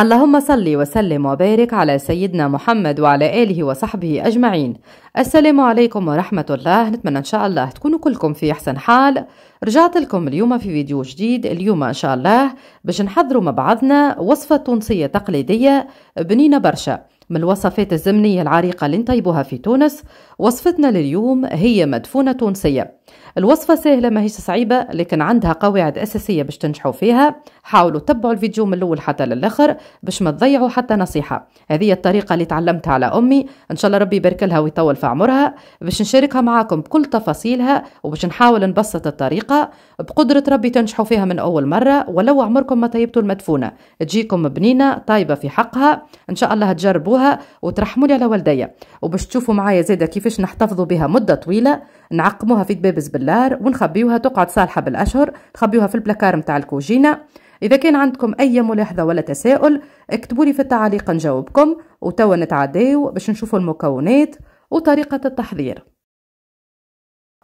اللهم صل وسلم وبارك على سيدنا محمد وعلى آله وصحبه أجمعين السلام عليكم ورحمة الله نتمنى إن شاء الله تكونوا كلكم في أحسن حال رجعت لكم اليوم في فيديو جديد اليوم إن شاء الله باش نحضروا مع بعضنا وصفة تونسية تقليدية بنينة برشا من الوصفات الزمنية العريقة اللي نطيبوها في تونس وصفتنا لليوم هي مدفونة تونسية الوصفة سهلة ما هيش صعيبة لكن عندها قواعد أساسية باش تنجحوا فيها حاولوا تبعوا الفيديو من الأول حتى للآخر باش ما تضيعوا حتى نصيحة هذه الطريقة اللي تعلمتها على أمي إن شاء الله ربي يبارك لها ويطول في عمرها باش نشاركها معاكم بكل تفاصيلها وباش نحاول نبسط الطريقة بقدرة ربي تنجحوا فيها من أول مرة ولو عمركم ما طيبتوا المدفونة تجيكم بنينة طايبة في حقها إن شاء الله تجربوها وترحموا لي على والديا وباش تشوفوا معايا زادة كيف كيفاش نحتفظوا بها مده طويله نعقموها في دبابز بلار ونخبيوها تقعد صالحه بالاشهر نخبيوها في البلاكار متاع الكوجينه اذا كان عندكم اي ملاحظه ولا تساؤل اكتبولي في التعليق نجاوبكم وتوا نتعداو باش نشوفوا المكونات وطريقه التحضير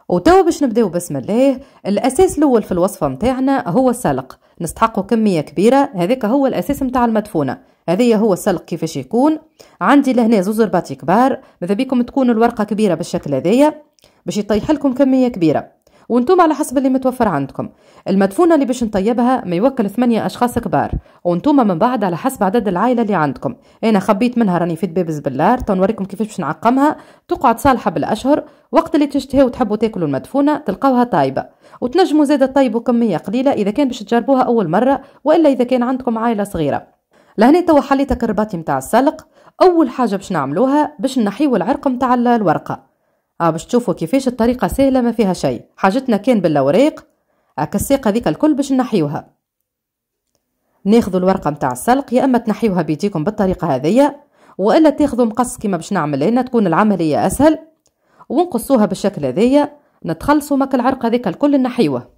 وتوا باش نبداو بسم الله الاساس الاول في الوصفه متاعنا هو السلق نستحقوا كميه كبيره هذاك هو الاساس متاع المدفونه هذه هو السلق كيفاش يكون عندي لهنا زوز رباط كبار ماذا بيكم تكون الورقه كبيره بالشكل هذايا باش يطيح لكم كميه كبيره وانتم على حسب اللي متوفر عندكم المدفونه اللي باش نطيبها ما يوكل ثمانية اشخاص كبار وانتم من بعد على حسب عدد العائله اللي عندكم انا خبيت منها راني في بالار زبلار تنوريكم كيفاش باش نعقمها تقعد صالحه بالاشهر وقت اللي تشتهي وتحبوا تاكلوا المدفونه تلقاوها طايبه وتنجموا زاده طيبوا كميه قليله اذا كان باش تجربوها اول مره والا اذا كان عندكم عائله صغيره لهنا توا حليت كرباتي متاع السلق اول حاجه باش نعملوها باش نحيو العرق متاع الورقه اه باش تشوفوا كيفاش الطريقه سهله ما فيها شيء حاجتنا كان بالاوراق هاك الساق هذيك الكل باش نحيوها ناخذوا الورقه متاع السلق يا اما تنحيوها بيديكم بالطريقه هذية والا تاخذوا مقص كيما باش نعمل هنا تكون العمليه اسهل ونقصوها بالشكل هذية نتخلصوا من العرق هذيك الكل نحيوه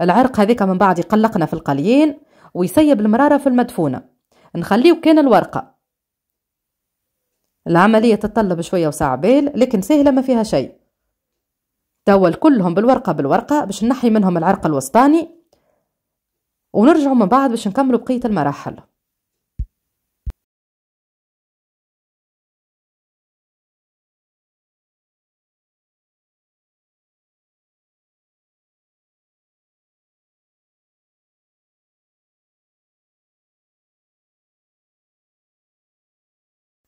العرق هذيك من بعد يقلقنا في القليين ويسيب المراره في المدفونه نخليو كان الورقة العملية تتطلب شوية وساعة بال لكن سهلة ما فيها شيء توا كلهم بالورقة بالورقة باش نحي منهم العرق الوسطاني ونرجع من بعد باش نكملوا بقية المراحل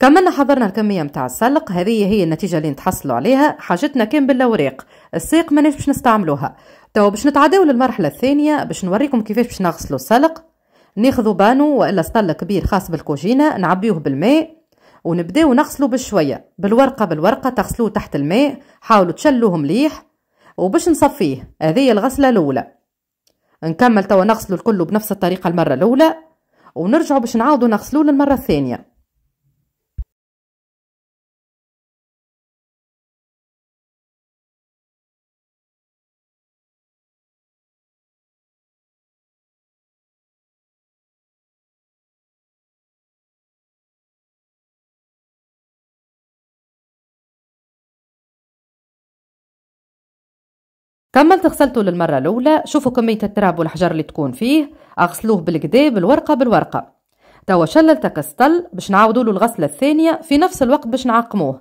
كملنا حضرنا الكمية متاع السلق هذه هي النتيجة اللي نتحصلوا عليها حاجتنا كان بالوريق الساق ماناش باش نستعملوها توا باش نتعداو للمرحلة الثانية باش نوريكم كيفاش باش نغسلوا السلق ناخذوا بانو والا سطل كبير خاص بالكوجينة نعبيوه بالماء ونبداو نغسلوا بشوية بالورقة بالورقة تغسلوه تحت الماء حاولوا تشلوه مليح وباش نصفيه هذه الغسلة الأولى نكمل توا نغسلوا الكل بنفس الطريقة المرة الأولى ونرجعوا باش نعاودوا نغسلوه للمرة الثانية كملت غسلته للمرة الأولى شوفوا كمية التراب والحجر اللي تكون فيه أغسلوه بالكدا بالورقة بالورقة توا شللت كستل باش نعاودوا له الغسلة الثانية في نفس الوقت باش نعقموه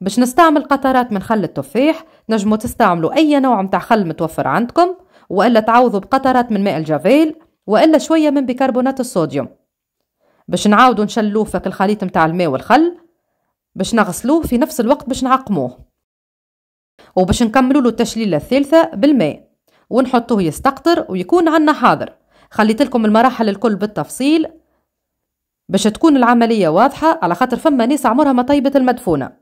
باش نستعمل قطرات من خل التفاح نجموا تستعملوا أي نوع متاع خل متوفر عندكم وإلا تعوضوا بقطرات من ماء الجافيل وإلا شوية من بيكربونات الصوديوم باش نعاودوا نشلوه فك الخليط متاع الماء والخل باش نغسلوه في نفس الوقت باش نعقموه وباش نكملوا له التشليله الثالثه بالماء ونحطوه يستقطر ويكون عندنا حاضر خليت لكم المراحل الكل بالتفصيل باش تكون العمليه واضحه على خاطر فما ناس عمرها ما طيبت المدفونه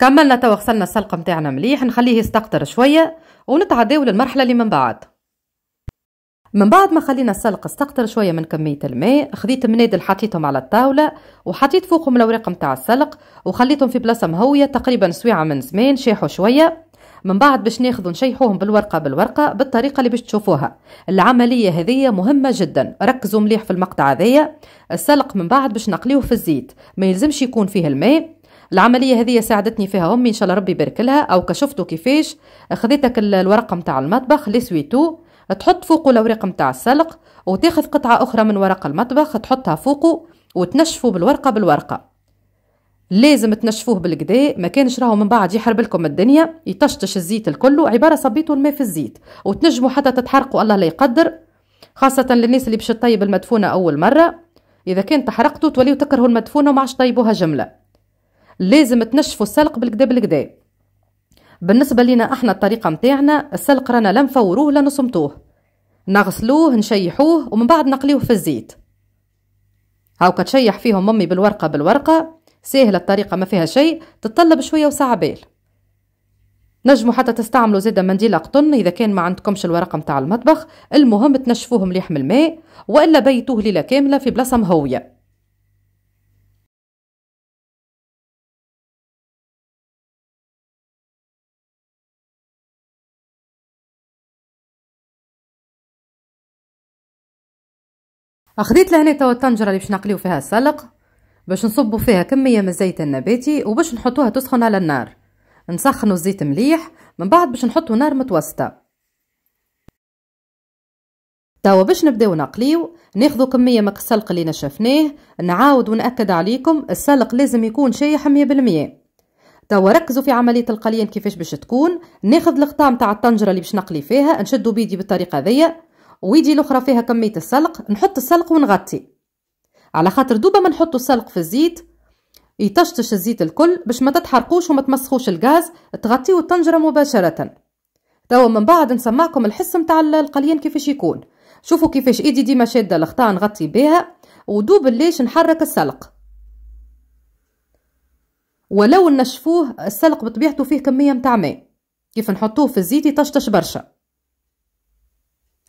كملنا توا غسلنا السلق متاعنا مليح نخليه يستقطر شوية ونتعداو للمرحلة اللي من بعد من بعد ما خلينا السلق استقطر شوية من كمية الماء خذيت منادل حطيتهم على الطاولة وحطيت فوقهم الأوراق متاع السلق وخليتهم في بلاصة مهوية تقريبا سويعة من زمان شاحوا شوية من بعد باش ناخذ نشيحوهم بالورقه بالورقه بالطريقه اللي باش تشوفوها العمليه هذه مهمه جدا ركزوا مليح في المقطع هذايا السلق من بعد باش نقليوه في الزيت ما يلزمش يكون فيه الماء العمليه هذه ساعدتني فيها امي ان شاء الله ربي يبارك لها او كشفتوا كيفاش خذيتك الورقه نتاع المطبخ لي سويتو تحط فوقه الاوراق نتاع السلق وتاخذ قطعه اخرى من ورق المطبخ تحطها فوقه وتنشفوا بالورقه بالورقه لازم تنشفوه بالكدا ما كانش راهو من بعد يحرب لكم الدنيا يطشطش الزيت الكل عباره صبيتوا الماء في الزيت وتنجموا حتى تتحرقوا الله لا يقدر خاصه للناس اللي باش تطيب المدفونه اول مره اذا كان تحرقتوا توليو تكرهوا المدفونه وما عادش طيبوها جمله لازم تنشفوا السلق بالكدا بالكدا بالنسبه لنا احنا الطريقه متاعنا السلق رانا لا نفوروه لا نصمتوه نغسلوه نشيحوه ومن بعد نقليوه في الزيت هاوكا تشيح فيهم امي بالورقه بالورقه سهله الطريقه ما فيها شيء تطلب شويه وساعه بال نجموا حتى تستعملوا زادة منديل قطن إذا كان ما عندكمش الورقة متاع المطبخ المهم تنشفوه مليح من الماء وإلا بيتوه ليلة كاملة في بلاصة مهوية اخذت لهنا توا الطنجره اللي باش نقليو فيها السلق باش نصبوا فيها كميه من الزيت النباتي وباش نحطوها تسخن على النار نسخنوا الزيت مليح من بعد باش نحطوا نار متوسطه توا باش نبداو نقليو ناخذوا كميه من السلق اللي نشفناه نعاود ونأكد عليكم السلق لازم يكون شايح 100% توا ركزوا في عمليه القليان كيفاش باش تكون ناخذ القطعه نتاع الطنجره اللي باش نقلي فيها نشدوا بيدي بالطريقه هذيا ويدي الاخرى فيها كميه السلق نحط السلق ونغطي على خاطر دوبا ما نحطوا السلق في الزيت يطشطش الزيت الكل باش ما تتحرقوش وما تمسخوش الغاز تغطيو الطنجره مباشره توا من بعد نسمعكم الحس نتاع القليان كيفاش يكون شوفوا كيفاش ايدي ديما شاده الخطا نغطي بها ودوب ليش نحرك السلق ولو نشفوه السلق بطبيعته فيه كميه متاع ماء كيف نحطوه في الزيت يطشطش برشا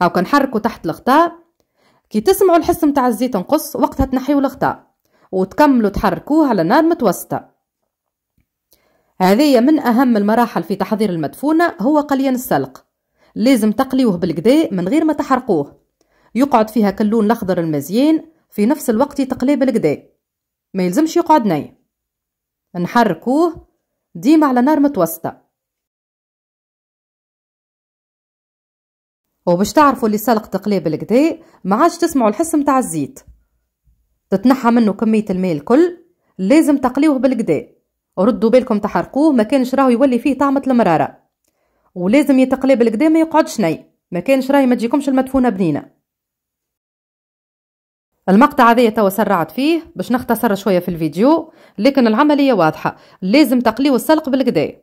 هاو كنحركو تحت الغطاء كي تسمعوا الحس متاع الزيت نقص وقتها تنحيو الغطاء وتكملوا تحركوه على نار متوسطه هذه من أهم المراحل في تحضير المدفونة هو قليان السلق لازم تقليوه بالقدا من غير ما تحرقوه يقعد فيها كلون الأخضر المزيان في نفس الوقت يتقلي بالقدا ما يلزمش يقعد ني نحركوه ديما على نار متوسطة وباش تعرفوا اللي سلق تقليب الكدا ما عادش تسمعوا الحس متاع الزيت تتنحى منه كميه الماء الكل لازم تقليوه بالكدا ردوا بالكم تحرقوه ما كانش راهو يولي فيه طعمه المراره ولازم يتقلي بالكدا ما يقعدش ني ما كانش راهي ما تجيكمش المدفونه بنينه المقطع هذايا توا سرعت فيه باش نختصر شويه في الفيديو لكن العمليه واضحه لازم تقليو السلق بالكدا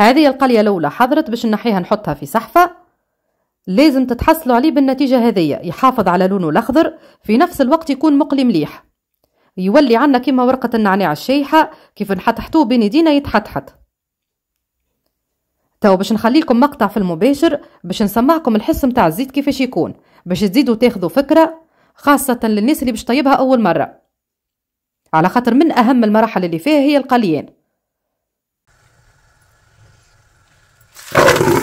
هذه القلية الأولى حضرت باش نحيها نحطها في صحفة لازم تتحصلوا عليه بالنتيجة هذية يحافظ على لونه الأخضر في نفس الوقت يكون مقلي مليح يولي عنا كما ورقة النعناع الشيحة كيف نحتحتوه بين يدينا يتحتحت تو باش نخليكم مقطع في المباشر باش نسمعكم الحس متاع الزيت كيفاش يكون باش تزيدوا تاخذوا فكرة خاصة للناس اللي باش طيبها أول مرة على خاطر من أهم المراحل اللي فيها هي القليان Oh.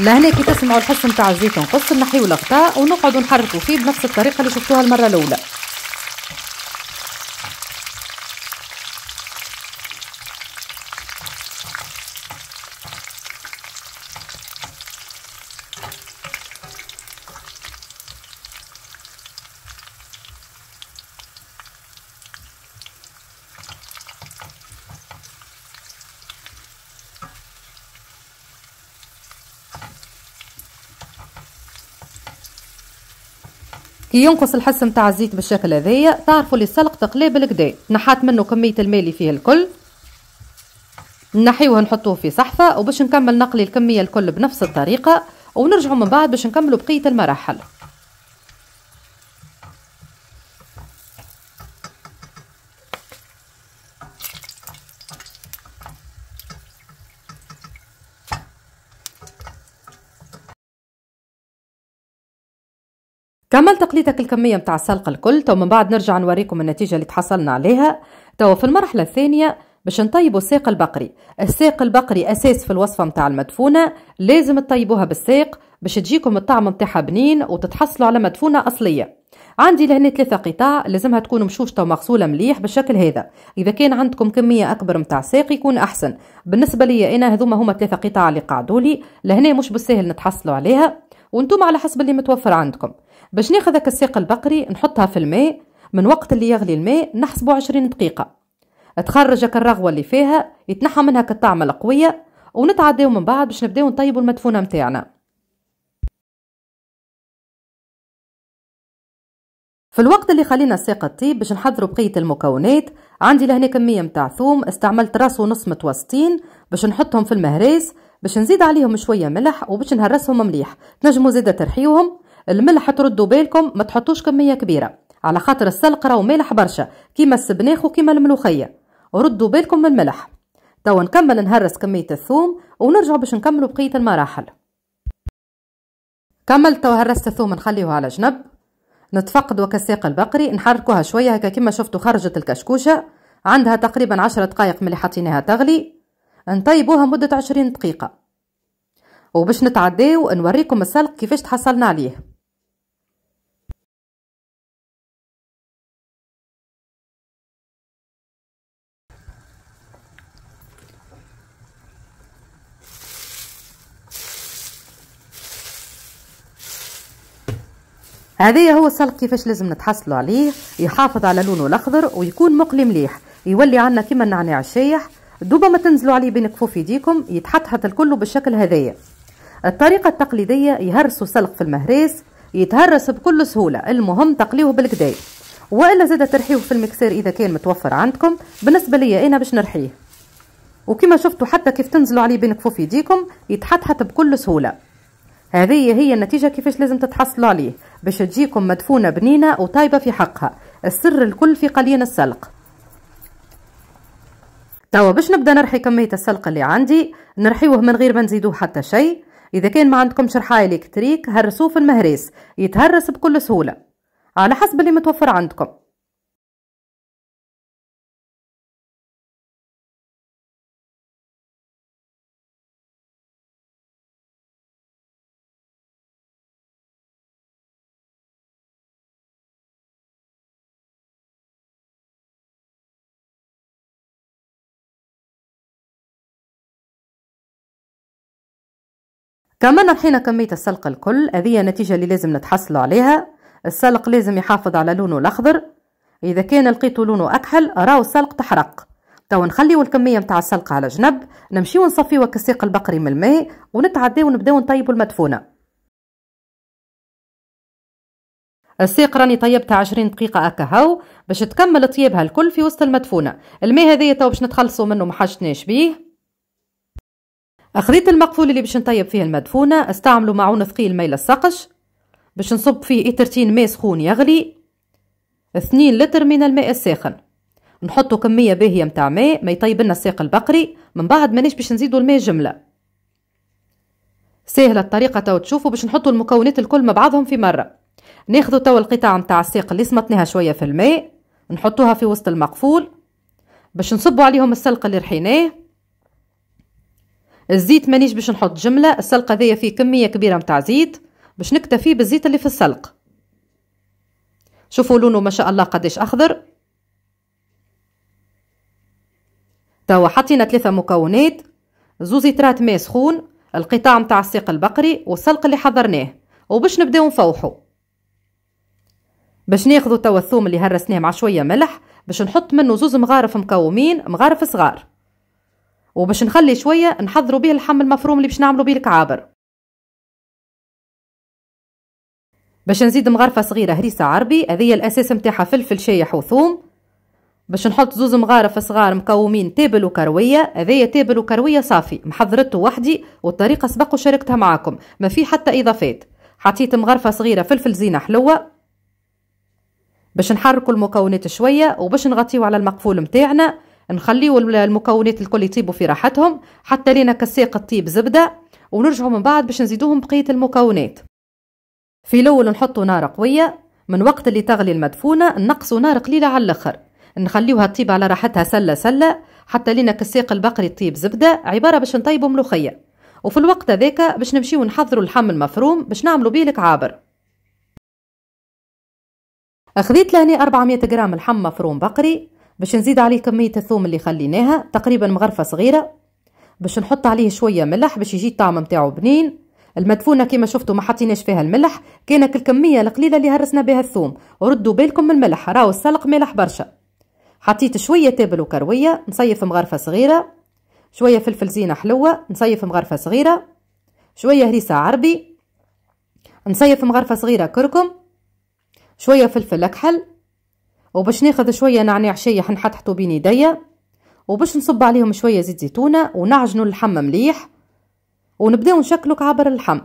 لهنا كي تسمعوا الحس نتاع الزيت نقص نحيو الغطاء ونقعدوا نحركوا فيه بنفس الطريقه اللي شفتوها المره الاولى كي ينقص الحس نتاع الزيت بالشكل هذايا تعرفوا لي السلق تقلي بالكدا نحات منه كميه الماء اللي فيه الكل نحيوه نحطوه في صحفه وباش نكمل نقلي الكميه الكل بنفس الطريقه ونرجعوا من بعد باش نكملوا بقيه المراحل كمل تقليتك الكمية متاع السلق الكل تو من بعد نرجع نوريكم النتيجة اللي تحصلنا عليها تو في المرحلة الثانية باش نطيبوا الساق البقري الساق البقري أساس في الوصفة متاع المدفونة لازم تطيبوها بالساق باش تجيكم الطعم متاعها بنين وتتحصلوا على مدفونة أصلية عندي لهنا ثلاثة قطاع لازمها تكون مشوشطة ومغسولة مليح بالشكل هذا إذا كان عندكم كمية أكبر متاع ساق يكون أحسن بالنسبة لي أنا هذوما هما ثلاثة قطاع اللي قعدولي لهنا مش بالسهل نتحصلوا عليها وانتم على حسب اللي متوفر عندكم باش ناخذ هكا الساق البقري نحطها في الماء من وقت اللي يغلي الماء نحسبو عشرين دقيقة تخرج هكا الرغوة اللي فيها يتنحى منها كالطعمة القوية ونتعداو من بعد باش نبداو نطيبو المدفونة متاعنا في الوقت اللي خلينا السيق الطيب باش نحضروا بقية المكونات عندي لهنا كمية متاع ثوم استعملت راس ونص متوسطين باش نحطهم في المهراس باش نزيد عليهم شوية ملح وباش نهرسهم مليح تنجمو زادة ترحيوهم الملح تردوا بالكم ما تحطوش كميه كبيره على خاطر السلق راهو مالح برشا كيما السبناخ وكيما الملوخيه ردوا بالكم من الملح توا نكمل نهرس كميه الثوم ونرجع باش نكملوا بقيه المراحل كملت توا هرست الثوم نخليه على جنب نتفقد وكساق البقري نحركوها شويه هكا كيما شفتوا خرجت الكشكوشه عندها تقريبا عشرة دقائق ملي حطيناها تغلي نطيبوها مدة عشرين دقيقة وباش نتعداو نوريكم السلق كيفاش تحصلنا عليه هذايا هو السلق كيفاش لازم نتحصلوا عليه يحافظ على لونه الاخضر ويكون مقلي مليح يولي عندنا كيما النعناع الشايح دوبا ما تنزلوا عليه بين كفوف يديكم يتحطحط الكل بالشكل هذايا الطريقه التقليديه يهرسوا سلق في المهريس يتهرس بكل سهوله المهم تقليوه بالكدا والا زاد ترحيه في المكسير اذا كان متوفر عندكم بالنسبه ليا انا باش نرحيه وكما شفتوا حتى كيف تنزلوا عليه بين كفوف يديكم يتحطحط بكل سهوله هذه هي النتيجة كيفاش لازم تتحصل عليه باش تجيكم مدفونة بنينة وطايبة في حقها السر الكل في قليل السلق توا باش نبدا نرحي كمية السلق اللي عندي نرحيوه من غير ما نزيدوه حتى شيء اذا كان ما عندكمش رحاية الكتريك هرسوه في المهريس يتهرس بكل سهولة على حسب اللي متوفر عندكم كمان الحين كمية السلق الكل هذه نتيجة اللي لازم نتحصلوا عليها السلق لازم يحافظ على لونه الأخضر إذا كان لقيتو لونه أكحل راهو السلق تحرق تو نخليو الكمية متاع السلق على جنب نمشيو نصفيو كسيق البقري من الماء ونتعداو ونبداو نطيبو المدفونة الساق راني طيبتها عشرين دقيقة أكهو باش تكمل طيابها الكل في وسط المدفونة الماء هذيا تو باش نتخلصو منه محشناش بيه أخذت المقفول اللي باش نطيب فيه المدفونة استعملوا معون ثقيل ما يلصقش باش نصب فيه إترتين ماء سخون يغلي اثنين لتر من الماء الساخن نحطوا كمية باهية متاع ماء ما يطيب لنا الساق البقري من بعد مانيش باش نزيدوا الماء جملة سهلة الطريقة تو تشوفوا باش نحطوا المكونات الكل مع بعضهم في مرة ناخذوا توا القطع متاع الساق اللي سمطناها شوية في الماء نحطوها في وسط المقفول باش نصبوا عليهم السلق اللي رحيناه الزيت مانيش باش نحط جمله السلق هذايا فيه كميه كبيره متاع زيت باش نكتفي بالزيت اللي في السلق شوفوا لونه ما شاء الله قداش اخضر توا حطينا ثلاثه مكونات زوز لترات ماء سخون القطاع متاع الساق البقري والسلق اللي حضرناه وباش نبداو نفوحو باش ناخذوا توا الثوم اللي هرسناه مع شويه ملح باش نحط منه زوز مغارف مكومين مغارف صغار وباش نخلي شويه نحضروا به اللحم المفروم اللي باش نعملوا به الكعابر باش نزيد مغرفه صغيره هريسه عربي هذه الاساس متاحة فلفل شايح وثوم باش نحط زوز مغارف صغار مكومين تابل وكرويه هذه تابل وكرويه صافي محضرته وحدي والطريقه سبق وشاركتها معاكم ما في حتى اضافات حطيت مغرفه صغيره فلفل زينه حلوه باش نحركوا المكونات شويه وباش نغطيو على المقفول متاعنا نخليو المكونات الكل يطيبوا في راحتهم حتى لينا كسيق تطيب زبده ونرجعوا من بعد باش نزيدوهم بقيه المكونات في الاول نحطوا نار قويه من وقت اللي تغلي المدفونه نقصوا نار قليله على الاخر نخليوها تطيب على راحتها سله سله حتى لينا كسيق البقري تطيب زبده عباره باش نطيبوا ملوخيه وفي الوقت ذاك باش نمشيو نحضروا اللحم المفروم باش نعملوا بيه الكعابر أخذت لهني 400 غرام لحم مفروم بقري باش نزيد عليه كمية الثوم اللي خليناها تقريبا مغرفة صغيرة باش نحط عليه شوية ملح باش يجي الطعم نتاعو بنين المدفونة كما شفتوا ما حطيناش فيها الملح كانت الكمية القليلة اللي هرسنا بها الثوم وردوا بالكم من الملح راهو السلق مالح برشا حطيت شوية تابل وكروية نصيف مغرفة صغيرة شوية فلفل زينة حلوة نصيف مغرفة صغيرة شوية هريسة عربي نصيف مغرفة صغيرة كركم شوية فلفل أكحل وباش ناخذ شويه نعناع شايح نحطحطو بين يديا وباش نصب عليهم شويه زيت زيتونه ونعجنوا اللحم مليح ونبداو نشكلو عبر اللحم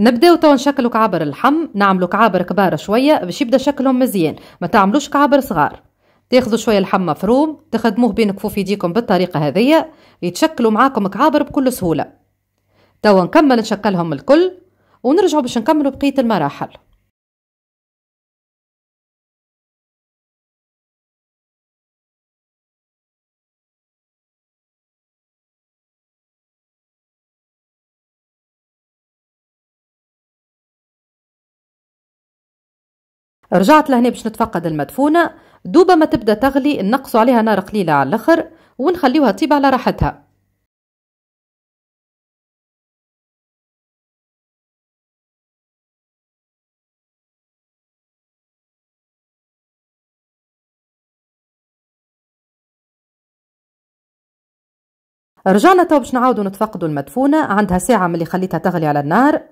نبداو تو نشكلو كعبر اللحم نعملو كعابر كبار شويه باش يبدا شكلهم مزيان ما تعملوش كعبر صغار تاخذوا شويه لحم مفروم تخدموه بين كفوف يديكم بالطريقه هذية يتشكلوا معاكم كعابر بكل سهوله توا نكمل نشكلهم الكل ونرجعوا باش نكملوا بقيه المراحل رجعت لهنا باش نتفقد المدفونة دوبا ما تبدا تغلي نقص عليها نار قليلة على الاخر ونخليوها تطيب على راحتها رجعنا تو باش نعاودو نتفقدو المدفونة عندها ساعة ملي خليتها تغلي على النار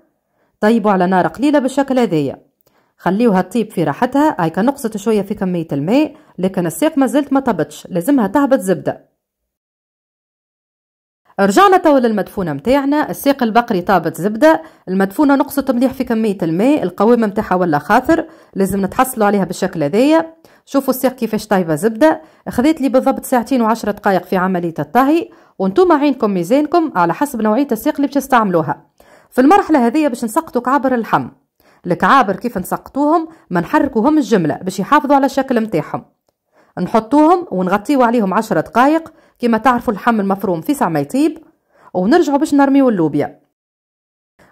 طيبو على نار قليلة بالشكل هذايا خليوها تطيب في راحتها هايكا نقصت شوية في كمية الماء لكن الساق مازالت ما طبتش لازمها تهبط زبدة رجعنا توا للمدفونه متاعنا الساق البقري طابت زبده المدفونه نقصت مليح في كميه الماء القوامة متاعها ولا خاثر لازم نتحصلوا عليها بالشكل هذايا شوفوا الساق كيفاش طايبه زبده خذيت لي بالضبط ساعتين وعشرة دقائق في عمليه الطهي وانتم عينكم ميزانكم على حسب نوعيه الساق اللي باش تستعملوها في المرحله هذه باش نسقطوا كعبر اللحم الكعابر كيف نسقطوهم ما نحركوهم الجملة باش يحافظوا على الشكل متاعهم نحطوهم ونغطيو عليهم عشرة دقايق كما تعرفوا اللحم المفروم في ساعة ما يطيب ونرجعوا باش نرميو اللوبيا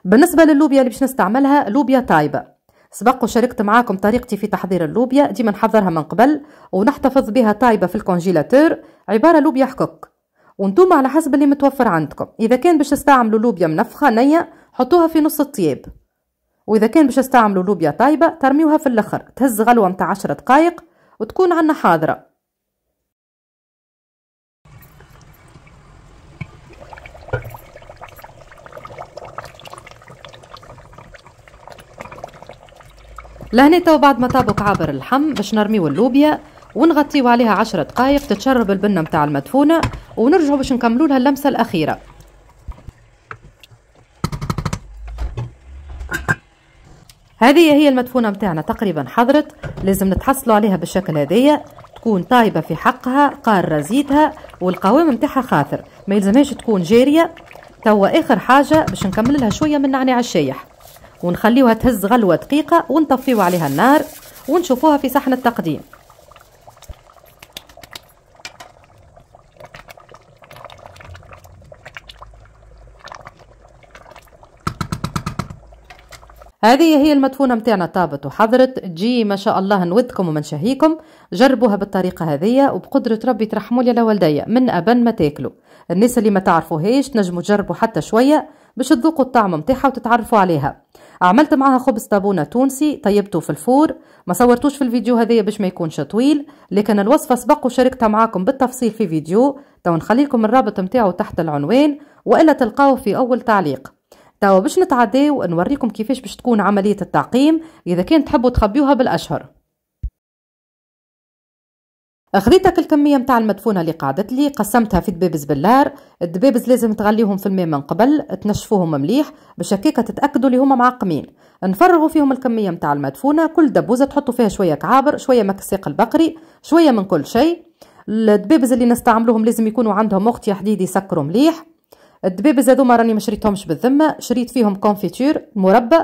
بالنسبة للوبيا اللي باش نستعملها لوبيا طايبة سبق وشاركت معاكم طريقتي في تحضير اللوبيا ديما نحضرها من قبل ونحتفظ بها طايبة في الكونجيلاتور عبارة لوبيا حكك وانتوما على حسب اللي متوفر عندكم اذا كان باش تستعملوا لوبيا منفخه نيه حطوها في نص الطياب واذا كان باش تستعملوا لوبيا طايبه ترميوها في الاخر تهز غلوه متاع 10 دقائق وتكون عندنا حاضره لهنا تو بعد ما طابق عابر اللحم باش نرميو اللوبيا ونغطيو عليها عشرة دقائق تتشرب البنه متاع المدفونه ونرجعو باش نكملولها اللمسه الاخيره هذه هي المدفونه متاعنا تقريبا حضرت لازم نتحصلوا عليها بالشكل هذية تكون طايبه في حقها قاره زيتها والقوام متاعها خاثر ما يلزمهاش تكون جاريه توا اخر حاجه باش نكمل لها شويه من نعناع الشايح ونخليوها تهز غلوه دقيقه ونطفيو عليها النار ونشوفوها في صحن التقديم هذه هي المدفونة متاعنا طابت وحضرت تجي ما شاء الله نودكم ومنشهيكم جربوها بالطريقة هذه وبقدرة ربي ترحموا لي لوالديا من أبن ما تاكلوا الناس اللي ما تعرفوهاش نجموا تجربوا حتى شوية باش تذوقوا الطعم متاعها وتتعرفوا عليها عملت معها خبز طابونة تونسي طيبته في الفور ما صورتوش في الفيديو هذايا باش ما يكونش طويل لكن الوصفة سبق وشاركتها معاكم بالتفصيل في فيديو تو نخليكم الرابط متاعه تحت العنوان والا تلقاوه في اول تعليق توا باش نتعداو نوريكم كيفاش باش تكون عمليه التعقيم اذا كان تحبوا تخبيوها بالاشهر خذيت الكميه متاع المدفونه اللي قعدت لي قسمتها في دبابز باللار الدبابز لازم تغليهم في الماء من قبل تنشفوهم مليح باش هكاك تتاكدوا اللي هما معقمين نفرغوا فيهم الكميه متاع المدفونه كل دبوزه تحطوا فيها شويه كعابر شويه مكسيق البقري شويه من كل شيء الدبابز اللي نستعملوهم لازم يكونوا عندهم وقت حديد يسكروا مليح زادو ما راني مشريتهمش بالذمه شريت فيهم كونفيتور مربى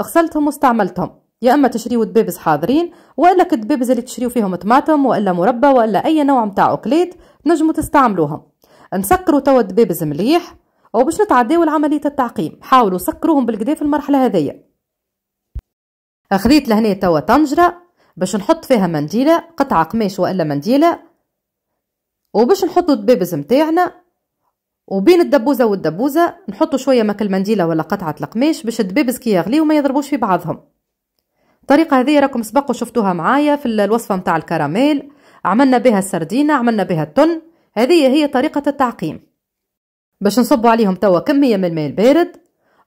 غسلتهم واستعملتهم يا اما تشريو دبيبز حاضرين والا كدبيبز اللي تشريو فيهم طماطم والا مربى والا اي نوع نتاع اوكليت نجمو تستعملوهم نسكروا توا الدبيبز مليح وباش نتعداو لعمليه التعقيم حاولوا سكروهم بالكدا في المرحله هذيا اخذيت لهنا توا طنجره باش نحط فيها منديله قطعه قماش والا منديله وباش نحطوا الدبيبز نتاعنا وبين الدبوزة والدبوزة نحطوا شوية ماكل منديلة ولا قطعة القماش باش الدبابز كي يغليو وما يضربوش في بعضهم الطريقة هذه راكم سبق وشفتوها معايا في الوصفة متاع الكراميل عملنا بها السردينة عملنا بها التن هذه هي طريقة التعقيم باش نصبوا عليهم توا كمية من الماء البارد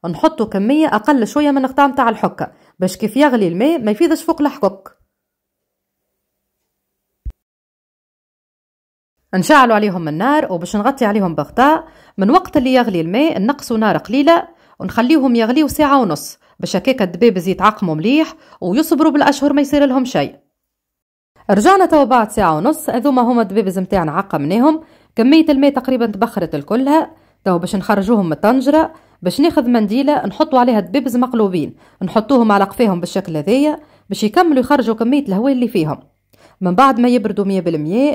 نحطوا كمية أقل شوية من القطعة متاع الحكة باش كيف يغلي الماء ما يفيدش فوق الحكك نشعلوا عليهم النار وباش نغطي عليهم بغطاء من وقت اللي يغلي الماء نقصوا نار قليله ونخليهم يغليوا ساعه ونص باش هكاك الدبابز يتعقموا مليح ويصبروا بالاشهر ما يصير لهم شيء رجعنا توا بعد ساعه ونص هذوما هما الدبابز نتاعنا عقمناهم كميه الماء تقريبا تبخرت الكلها توا باش نخرجوهم من الطنجره باش ناخذ منديله نحطوا عليها الدبابز مقلوبين نحطوهم على قفاهم بالشكل هذايا باش يكملوا يخرجوا كميه الهواء اللي فيهم من بعد ما يبردوا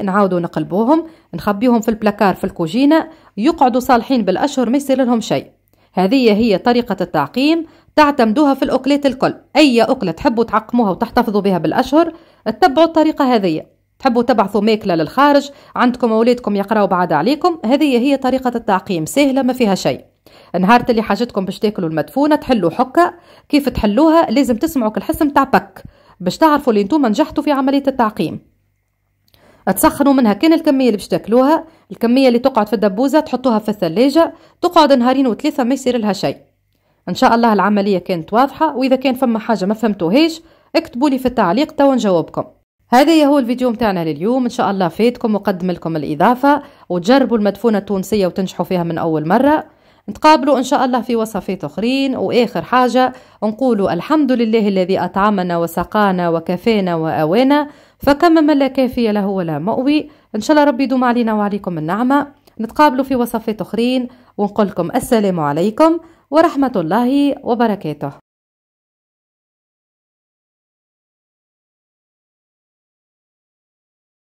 100% نعاودوا نقلبوهم نخبيهم في البلاكار في الكوجينة يقعدوا صالحين بالأشهر ما يصير لهم شيء هذه هي طريقة التعقيم تعتمدوها في الأكلات الكل أي أكلة تحبوا تعقموها وتحتفظوا بها بالأشهر اتبعوا الطريقة هذه تحبوا تبعثوا ماكلة للخارج عندكم أولادكم يقراوا بعد عليكم هذه هي طريقة التعقيم سهلة ما فيها شيء نهار اللي حاجتكم باش تاكلوا المدفونه تحلوا حكه كيف تحلوها لازم تسمعوا الحس متاع بك باش تعرفوا اللي نتوما نجحتوا في عمليه التعقيم تسخنوا منها كان الكميه اللي باش تاكلوها الكميه اللي تقعد في الدبوزه تحطوها في الثلاجه تقعد نهارين وثلاثه ما يصير لها شيء ان شاء الله العمليه كانت واضحه واذا كان فما حاجه ما فهمتوهاش اكتبوا لي في التعليق تو نجاوبكم هذا هو الفيديو متاعنا لليوم ان شاء الله فاتكم وقدم لكم الاضافه وتجربوا المدفونه التونسيه وتنجحوا فيها من اول مره نتقابلوا إن شاء الله في وصفات أخرين وآخر حاجة نقول الحمد لله الذي أطعمنا وسقانا وكفانا وأوانا فكما من لا كافي له ولا مأوي إن شاء الله ربي يدوم علينا وعليكم النعمة نتقابلوا في وصفات أخرين ونقول لكم السلام عليكم ورحمة الله وبركاته